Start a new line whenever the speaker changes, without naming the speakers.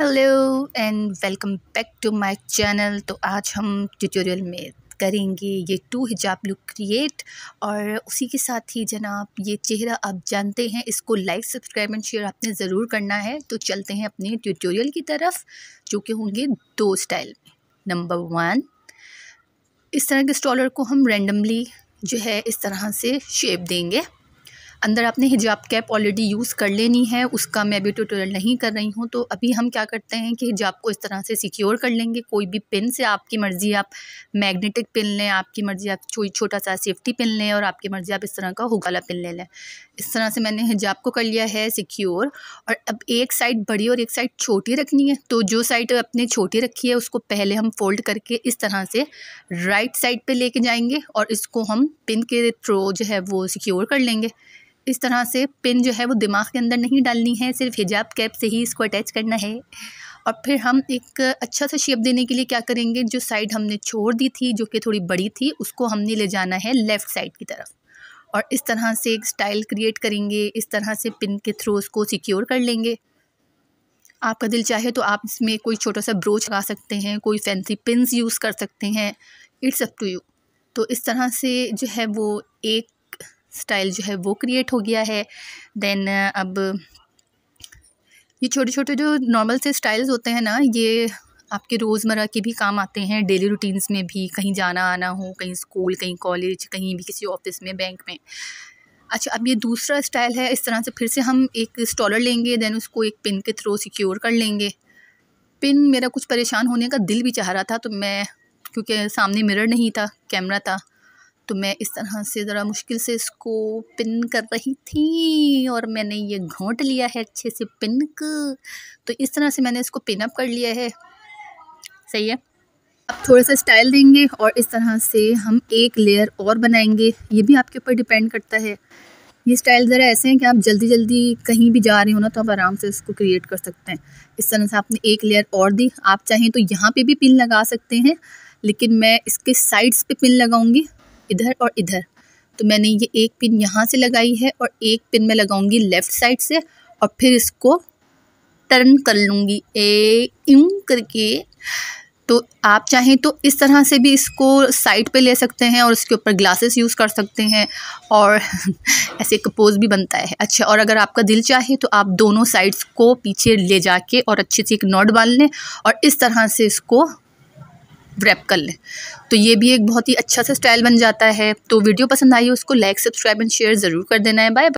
hello and welcome back to my channel तो आज हम ट्यूटोरियल में करेंगे ये टू हिजाब लुक क्रिएट और उसी के साथ ही जनाब ये चेहरा आप जानते हैं इसको लाइक सब्सक्राइब एंड शेयर आपने ज़रूर करना है तो चलते हैं अपने ट्यूटोरियल की तरफ जो कि होंगे दो स्टाइल नंबर वन इस तरह के स्टॉलर को हम रेंडमली जो है इस तरह से शेप देंगे अंदर आपने हिजाब कैप ऑलरेडी यूज़ कर लेनी है उसका मैं अभी ट्यूटोरियल नहीं कर रही हूँ तो अभी हम क्या करते हैं कि हिजाब को इस तरह से सिक्योर कर लेंगे कोई भी पिन से आपकी मर्ज़ी आप मैग्नेटिक पिन लें आपकी मर्ज़ी आप छोटा सा सेफ्टी पिन लें और आपकी मर्ज़ी आप इस तरह का हुक वाला पिन ले लें इस तरह से मैंने हिजाब को कर लिया है सिक्योर और अब एक साइड बड़ी और एक साइड छोटी रखनी है तो जो साइड अपने छोटी रखी है उसको पहले हम फोल्ड करके इस तरह से राइट साइड ले कर जाएंगे और इसको हम पिन के थ्रो जो है वो सिक्योर कर लेंगे इस तरह से पिन जो है वो दिमाग के अंदर नहीं डालनी है सिर्फ हिजाब कैप से ही इसको अटैच करना है और फिर हम एक अच्छा सा शेप देने के लिए क्या करेंगे जो साइड हमने छोड़ दी थी जो कि थोड़ी बड़ी थी उसको हमने ले जाना है लेफ़्ट साइड की तरफ और इस तरह से एक स्टाइल क्रिएट करेंगे इस तरह से पिन के थ्रू उसको सिक्योर कर लेंगे आपका दिल चाहे तो आप इसमें कोई छोटा सा ब्रोच लगा सकते हैं कोई फैंसी पिन यूज़ कर सकते हैं इट्स अप टू यू तो इस तरह से जो है वो एक स्टाइल जो है वो क्रिएट हो गया है देन अब ये छोटे छोटे जो नॉर्मल से स्टाइल्स होते हैं ना ये आपके रोज़मर्रा के भी काम आते हैं डेली रूटीन्स में भी कहीं जाना आना हो कहीं स्कूल कहीं कॉलेज कहीं भी किसी ऑफिस में बैंक में अच्छा अब ये दूसरा स्टाइल है इस तरह से फिर से हम एक स्टॉलर लेंगे देन उसको एक पिन के थ्रू सिक्योर कर लेंगे पिन मेरा कुछ परेशान होने का दिल भी चाह रहा था तो मैं क्योंकि सामने मिरर नहीं था कैमरा था तो मैं इस तरह से ज़रा मुश्किल से इसको पिन कर रही थी और मैंने ये घोंट लिया है अच्छे से पिन तो इस तरह से मैंने इसको पिनअप कर लिया है सही है अब थोड़ा सा स्टाइल देंगे और इस तरह से हम एक लेयर और बनाएंगे ये भी आपके ऊपर डिपेंड करता है ये स्टाइल ज़रा ऐसे हैं कि आप जल्दी जल्दी कहीं भी जा रहे हो ना तो आप आराम से इसको क्रिएट कर सकते हैं इस तरह से आपने एक लेयर और दी आप चाहें तो यहाँ पे भी पिन लगा सकते हैं लेकिन मैं इसके साइड्स पे पिन लगाऊंगी इधर और इधर तो मैंने ये एक पिन यहाँ से लगाई है और एक पिन मैं लगाऊंगी लेफ़्ट साइड से और फिर इसको टर्न कर लूँगी ए यूं करके तो आप चाहें तो इस तरह से भी इसको साइड पे ले सकते हैं और उसके ऊपर ग्लासेस यूज़ कर सकते हैं और ऐसे कपोज भी बनता है अच्छा और अगर आपका दिल चाहे तो आप दोनों साइड्स को पीछे ले जाके और अच्छे से एक नॉट बांध लें और इस तरह से इसको रैप कर लें तो ये भी एक बहुत ही अच्छा सा स्टाइल बन जाता है तो वीडियो पसंद आई उसको लाइक सब्सक्राइब एंड शेयर ज़रूर कर देना है बाय